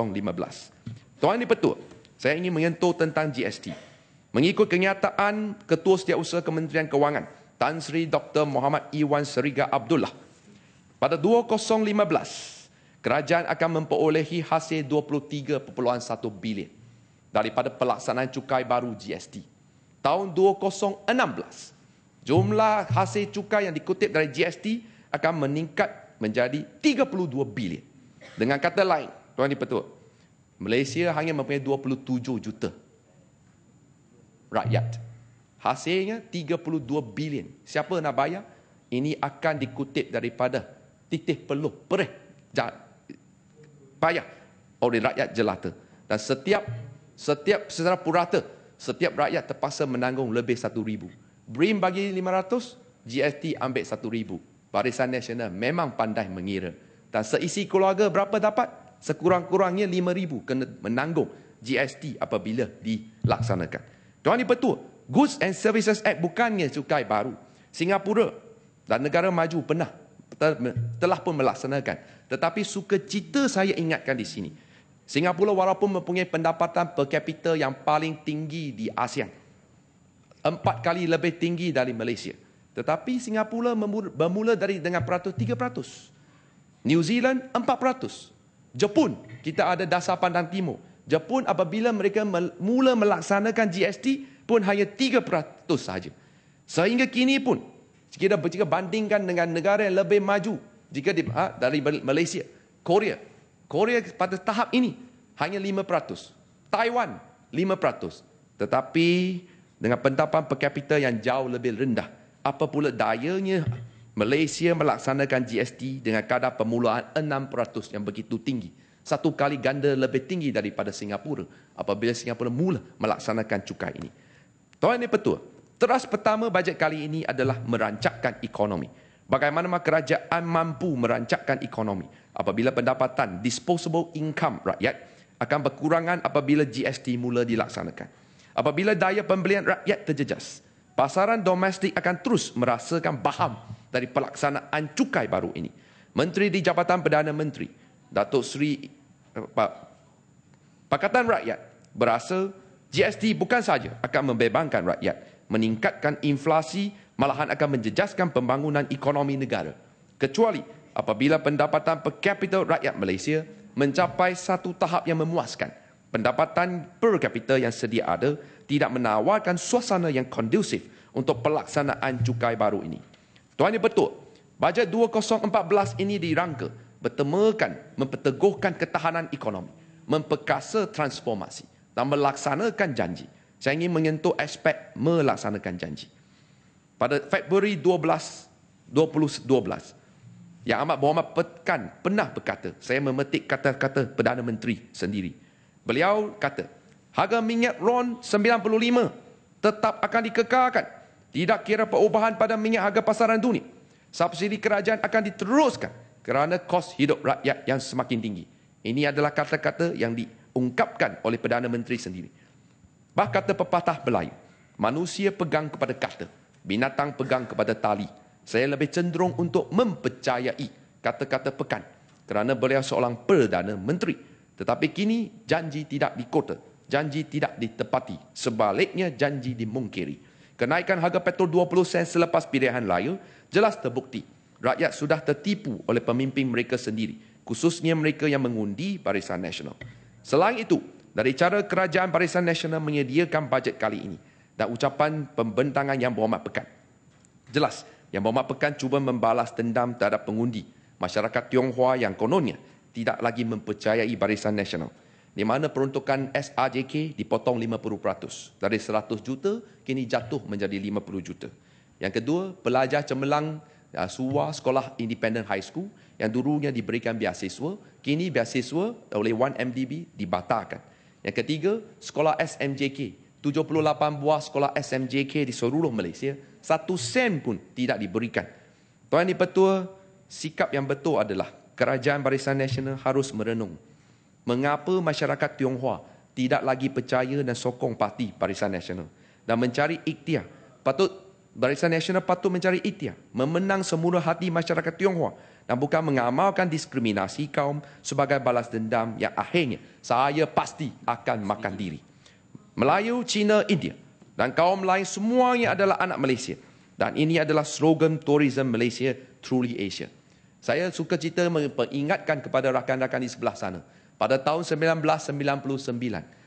potong 15. Tuan di betul. Saya ingin menyentuh tentang GST. Mengikut kenyataan Ketua Setiausaha Kementerian Kewangan, Tan Sri Dr. Muhammad Iwan Seriga Abdullah. Pada 2015, kerajaan akan memperolehi hasil 23.1 bilion daripada pelaksanaan cukai baru GST. Tahun 2016, jumlah hasil cukai yang dikutip dari GST akan meningkat menjadi 32 bilion. Dengan kata lain, kau ni betul. Malaysia hanya mempunyai 27 juta rakyat. Hasilnya 32 bilion. Siapa nak bayar? Ini akan dikutip daripada titik peluh perih bayar oleh rakyat jelata. Dan setiap setiap secara purata, setiap rakyat terpaksa menanggung lebih satu ribu. BRIM bagi lima ratus, GST ambil satu ribu. Barisan Nasional memang pandai mengira. Dan seisi keluarga berapa dapat? sekurang-kurangnya 5000 kena menanggung GST apabila dilaksanakan. Tuan ni betul, Goods and Services Act bukannya cukai baru. Singapura dan negara maju pernah telah pun melaksanakan. Tetapi suka cita saya ingatkan di sini. Singapura walaupun mempunyai pendapatan per capita yang paling tinggi di ASEAN. Empat kali lebih tinggi dari Malaysia. Tetapi Singapura bermula dari dengan peratus tiga peratus, New Zealand empat peratus. Jepun, kita ada dasar pandang timur. Jepun apabila mereka mula melaksanakan GST pun hanya 3% sahaja. Sehingga kini pun, jika bandingkan dengan negara yang lebih maju, jika di, ha, dari Malaysia, Korea, Korea pada tahap ini hanya 5%. Taiwan 5%. Tetapi dengan pendapatan per kapita yang jauh lebih rendah. Apa pula dayanya Malaysia melaksanakan GST dengan kadar pemulaan 6% yang begitu tinggi. Satu kali ganda lebih tinggi daripada Singapura apabila Singapura mula melaksanakan cukai ini. Tuan ini betul. teras pertama bajet kali ini adalah merancakkan ekonomi. Bagaimana kerajaan mampu merancakkan ekonomi apabila pendapatan disposable income rakyat akan berkurangan apabila GST mula dilaksanakan. Apabila daya pembelian rakyat terjejas, pasaran domestik akan terus merasakan baham dari pelaksanaan cukai baru ini. Menteri di Jabatan Perdana Menteri, Datuk Seri eh, Pakatan Rakyat berasa GST bukan saja akan membebankan rakyat, meningkatkan inflasi malahan akan menjejaskan pembangunan ekonomi negara. Kecuali apabila pendapatan per capita rakyat Malaysia mencapai satu tahap yang memuaskan. Pendapatan per capita yang sedia ada tidak menawarkan suasana yang kondusif untuk pelaksanaan cukai baru ini. Tuan dia betul. Bajet 2014 ini dirangka bertemakan memperteguhkan ketahanan ekonomi, memperkasa transformasi dan melaksanakan janji. Saya ingin menyentuh aspek melaksanakan janji. Pada Februari 12, 2012, yang amat berhormat Petkan pernah berkata, saya memetik kata-kata Perdana Menteri sendiri. Beliau kata, harga minyak RON 95 tetap akan dikekalkan tidak kira perubahan pada minyak harga pasaran dunia. Subsidi kerajaan akan diteruskan kerana kos hidup rakyat yang semakin tinggi. Ini adalah kata-kata yang diungkapkan oleh Perdana Menteri sendiri. Bah kata pepatah Melayu, manusia pegang kepada kata, binatang pegang kepada tali. Saya lebih cenderung untuk mempercayai kata-kata pekan kerana beliau seorang Perdana Menteri. Tetapi kini janji tidak dikota, janji tidak ditepati, sebaliknya janji dimungkiri. Kenaikan harga petrol 20 sen selepas pilihan layu jelas terbukti. Rakyat sudah tertipu oleh pemimpin mereka sendiri, khususnya mereka yang mengundi Barisan Nasional. Selain itu, dari cara kerajaan Barisan Nasional menyediakan bajet kali ini dan ucapan pembentangan yang berhormat pekan Jelas, yang berhormat pekan cuba membalas dendam terhadap pengundi, masyarakat Tionghoa yang kononnya tidak lagi mempercayai Barisan Nasional di mana peruntukan SRJK dipotong 50% dari 100 juta kini jatuh menjadi 50 juta. Yang kedua, pelajar cemerlang uh, ya, SUA Sekolah Independent High School yang dulunya diberikan beasiswa kini beasiswa oleh 1MDB dibatalkan. Yang ketiga, sekolah SMJK. 78 buah sekolah SMJK di seluruh Malaysia, satu sen pun tidak diberikan. Tuan-Tuan Petua, sikap yang betul adalah kerajaan Barisan Nasional harus merenung mengapa masyarakat Tionghoa tidak lagi percaya dan sokong parti Barisan Nasional dan mencari ikhtiar. Patut Barisan Nasional patut mencari ikhtiar memenang semula hati masyarakat Tionghoa dan bukan mengamalkan diskriminasi kaum sebagai balas dendam yang akhirnya saya pasti akan makan diri. Melayu, Cina, India dan kaum lain semuanya adalah anak Malaysia. Dan ini adalah slogan tourism Malaysia Truly Asia. Saya suka cerita mengingatkan kepada rakan-rakan di sebelah sana pada tahun 1999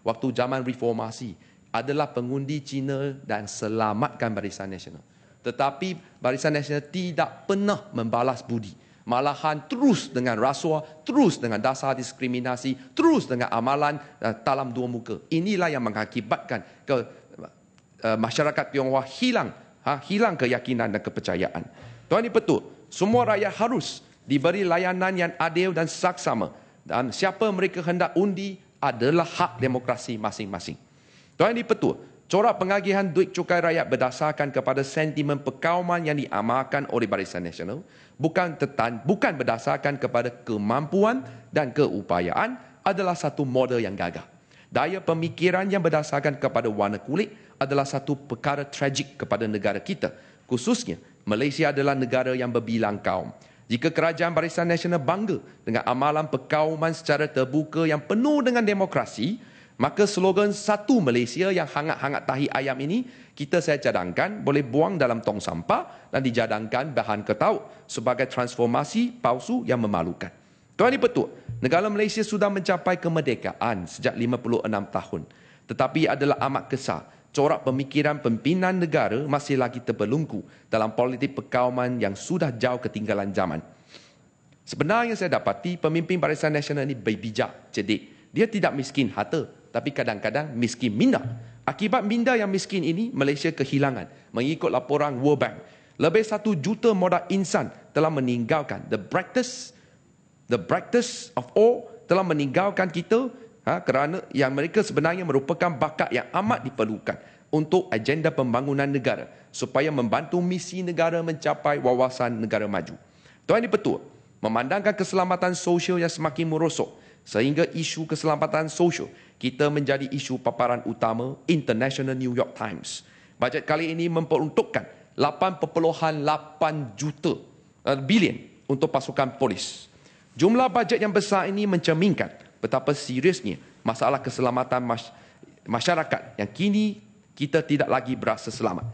waktu zaman reformasi adalah pengundi Cina dan selamatkan Barisan Nasional. Tetapi Barisan Nasional tidak pernah membalas budi. Malahan terus dengan rasuah, terus dengan dasar diskriminasi, terus dengan amalan uh, talam dua muka. Inilah yang mengakibatkan ke uh, masyarakat Tionghoa hilang, ha, hilang keyakinan dan kepercayaan. Tuan ini betul. Semua rakyat harus diberi layanan yang adil dan saksama dan siapa mereka hendak undi adalah hak demokrasi masing-masing. Tuan di petua, corak pengagihan duit cukai rakyat berdasarkan kepada sentimen pekauman yang diamalkan oleh Barisan Nasional bukan tetan, bukan berdasarkan kepada kemampuan dan keupayaan adalah satu model yang gagal. Daya pemikiran yang berdasarkan kepada warna kulit adalah satu perkara tragik kepada negara kita. Khususnya, Malaysia adalah negara yang berbilang kaum. Jika kerajaan barisan nasional bangga dengan amalan perkauman secara terbuka yang penuh dengan demokrasi, maka slogan Satu Malaysia yang hangat-hangat tahi ayam ini, kita saya cadangkan boleh buang dalam tong sampah dan dijadangkan bahan ketaut sebagai transformasi palsu yang memalukan. Tuan ini betul, negara Malaysia sudah mencapai kemerdekaan sejak 56 tahun. Tetapi adalah amat kesal corak pemikiran pimpinan negara masih lagi terbelunggu dalam politik pekauman yang sudah jauh ketinggalan zaman. Sebenarnya saya dapati pemimpin Barisan Nasional ini bijak, cerdik. Dia tidak miskin harta tapi kadang-kadang miskin minda. Akibat minda yang miskin ini, Malaysia kehilangan mengikut laporan World Bank. Lebih satu juta modal insan telah meninggalkan the practice, the practice of all telah meninggalkan kita ha, kerana yang mereka sebenarnya merupakan bakat yang amat diperlukan untuk agenda pembangunan negara supaya membantu misi negara mencapai wawasan negara maju. Tuan di Petua, memandangkan keselamatan sosial yang semakin merosok sehingga isu keselamatan sosial kita menjadi isu paparan utama International New York Times. Bajet kali ini memperuntukkan 8.8 juta uh, bilion untuk pasukan polis. Jumlah bajet yang besar ini mencerminkan betapa seriusnya masalah keselamatan mas- masyarakat yang kini kita tidak lagi berasa selamat.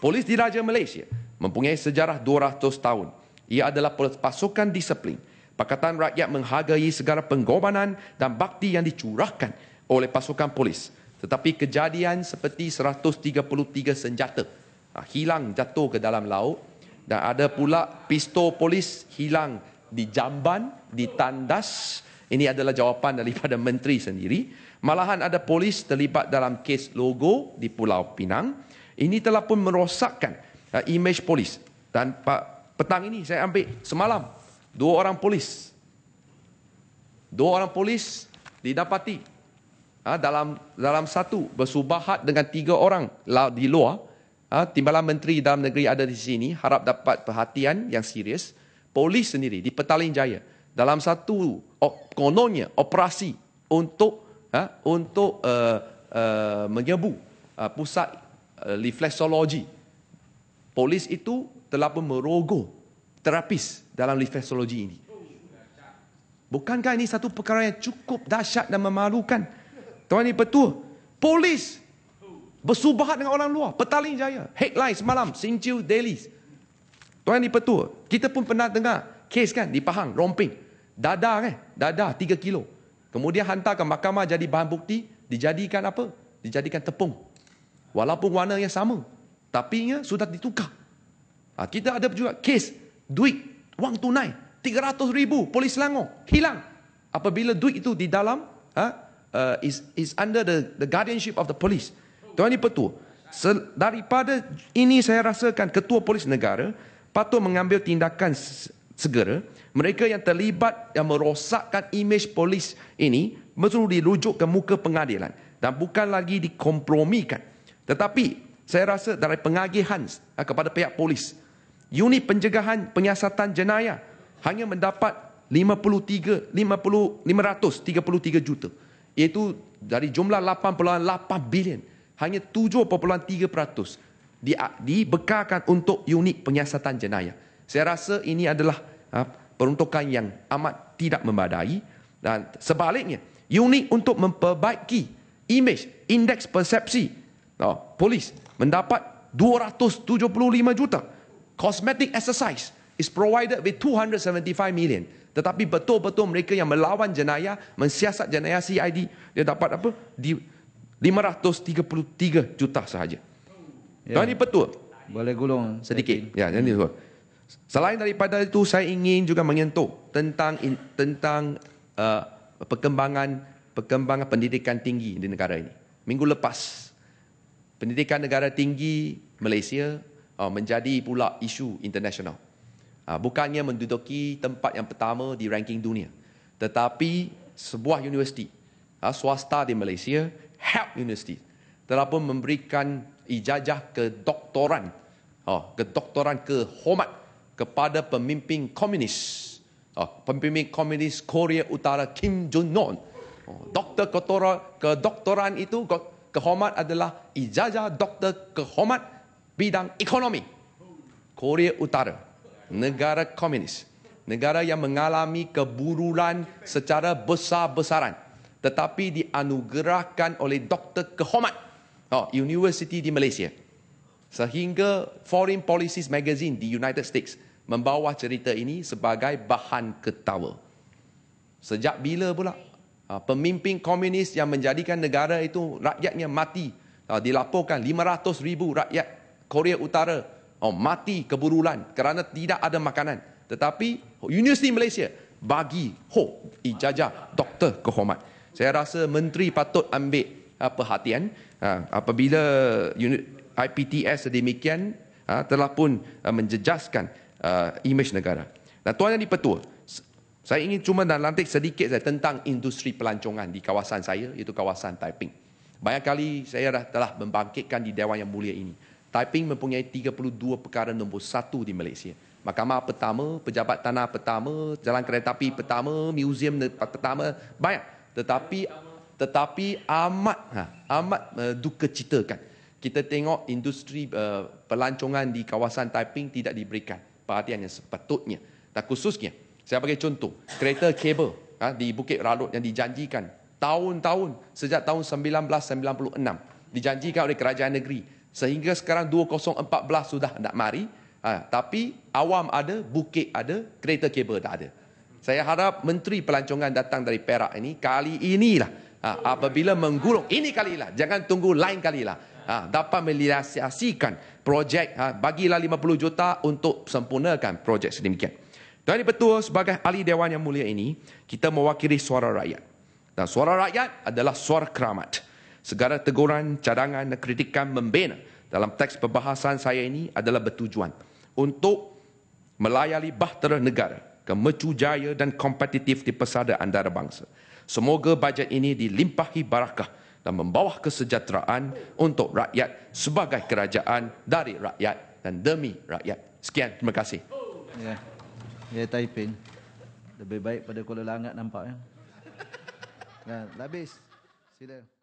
Polis Diraja Malaysia mempunyai sejarah 200 tahun. Ia adalah pasukan disiplin. Pakatan Rakyat menghargai segala pengorbanan dan bakti yang dicurahkan oleh pasukan polis. Tetapi kejadian seperti 133 senjata ah, hilang jatuh ke dalam laut dan ada pula pistol polis hilang di jamban, di tandas, ini adalah jawapan daripada menteri sendiri. Malahan ada polis terlibat dalam kes logo di Pulau Pinang. Ini telah pun merosakkan uh, imej polis. Dan Pak, petang ini saya ambil semalam dua orang polis. Dua orang polis didapati uh, dalam dalam satu bersubahat dengan tiga orang di luar. Uh, Timbalan Menteri Dalam Negeri ada di sini. Harap dapat perhatian yang serius. Polis sendiri di Petaling Jaya dalam satu kononnya operasi untuk ha, untuk uh, uh, menyebu uh, pusat uh, reflexology. Polis itu telah pun merogoh terapis dalam reflexology ini. Bukankah ini satu perkara yang cukup dahsyat dan memalukan? Tuan ini betul, Polis bersubahat dengan orang luar. Petaling jaya. Headline semalam. Sinciu Delis. Tuan ini betul, Kita pun pernah dengar kes kan di Pahang. Romping dadar eh, dadar 3 kilo. Kemudian hantar ke mahkamah jadi bahan bukti, dijadikan apa? Dijadikan tepung. Walaupun warnanya sama, tapi ia sudah ditukar. Ha, kita ada juga kes duit, wang tunai, 300 ribu polis Selangor, hilang. Apabila duit itu di dalam, ha, uh, is, is under the, the guardianship of the police. tuan ini Petua, Sel, daripada ini saya rasakan ketua polis negara patut mengambil tindakan segera, mereka yang terlibat yang merosakkan imej polis ini mesti dirujuk ke muka pengadilan dan bukan lagi dikompromikan. Tetapi saya rasa dari pengagihan ah, kepada pihak polis, unit pencegahan penyiasatan jenayah hanya mendapat 53 50 533 juta iaitu dari jumlah 8.8 bilion hanya 7.3% di dibekalkan untuk unit penyiasatan jenayah. Saya rasa ini adalah Ah, peruntukan yang amat tidak memadai dan sebaliknya unit untuk memperbaiki imej indeks persepsi oh, polis mendapat 275 juta cosmetic exercise is provided with 275 million tetapi betul-betul mereka yang melawan jenayah mensiasat jenayah CID dia dapat apa di 533 juta sahaja ya. dan ini betul boleh gulung sedikit ya jadi hmm. Selain daripada itu, saya ingin juga menyentuh tentang tentang uh, perkembangan perkembangan pendidikan tinggi di negara ini. Minggu lepas, pendidikan negara tinggi Malaysia uh, menjadi pula isu internasional. Uh, bukannya menduduki tempat yang pertama di ranking dunia, tetapi sebuah universiti uh, swasta di Malaysia, Help University, telah pun memberikan ijazah ke doktoran, uh, ke doktoran ke hormat kepada pemimpin komunis. Oh, pemimpin komunis Korea Utara Kim Jong-un. Oh, doktor kotoran, kedoktoran itu kehormat adalah ijazah doktor kehormat bidang ekonomi. Korea Utara, negara komunis. Negara yang mengalami keburuan secara besar-besaran. Tetapi dianugerahkan oleh doktor kehormat oh, University di Malaysia. Sehingga Foreign Policies Magazine di United States membawa cerita ini sebagai bahan ketawa. Sejak bila pula ah, pemimpin komunis yang menjadikan negara itu rakyatnya mati ah, dilaporkan 500 ribu rakyat Korea Utara oh, mati keburulan kerana tidak ada makanan. Tetapi Universiti Malaysia bagi ho ijazah doktor kehormat. Saya rasa menteri patut ambil ah, perhatian apabila IPTS sedemikian telah pun menjejaskan uh, image negara. Dan Tuan Yang Dipertua, saya ingin cuma dan lantik sedikit saya tentang industri pelancongan di kawasan saya, iaitu kawasan Taiping. Banyak kali saya dah telah membangkitkan di Dewan Yang Mulia ini. Taiping mempunyai 32 perkara nombor satu di Malaysia. Mahkamah pertama, pejabat tanah pertama, jalan kereta api pertama, museum pertama, banyak. Tetapi tetapi amat ha, amat uh, duka citakan. Kita tengok industri uh, pelancongan di kawasan Taiping tidak diberikan perhatian yang sepatutnya. Dan khususnya, saya bagi contoh, kereta kabel ha, di Bukit Ralut yang dijanjikan tahun-tahun sejak tahun 1996 dijanjikan oleh kerajaan negeri sehingga sekarang 2014 sudah tak mari ha, tapi awam ada bukit ada kereta kabel tak ada saya harap menteri pelancongan datang dari Perak ini kali inilah ha, apabila menggulung ini kali lah, jangan tunggu lain kali lah. Ha, dapat melirasiasikan projek ha, bagilah 50 juta untuk sempurnakan projek sedemikian. Tuan Di Petua sebagai ahli Dewan yang mulia ini, kita mewakili suara rakyat. Dan suara rakyat adalah suara keramat. Segala teguran, cadangan dan kritikan membina dalam teks perbahasan saya ini adalah bertujuan untuk melayali bahtera negara kemecu jaya dan kompetitif di pesada antarabangsa. Semoga bajet ini dilimpahi barakah dan membawa kesejahteraan untuk rakyat sebagai kerajaan dari rakyat dan demi rakyat. Sekian, terima kasih. Ya, ya Taiping. Lebih baik pada Kuala Langat nampak. Ya? Nah, habis. Sila.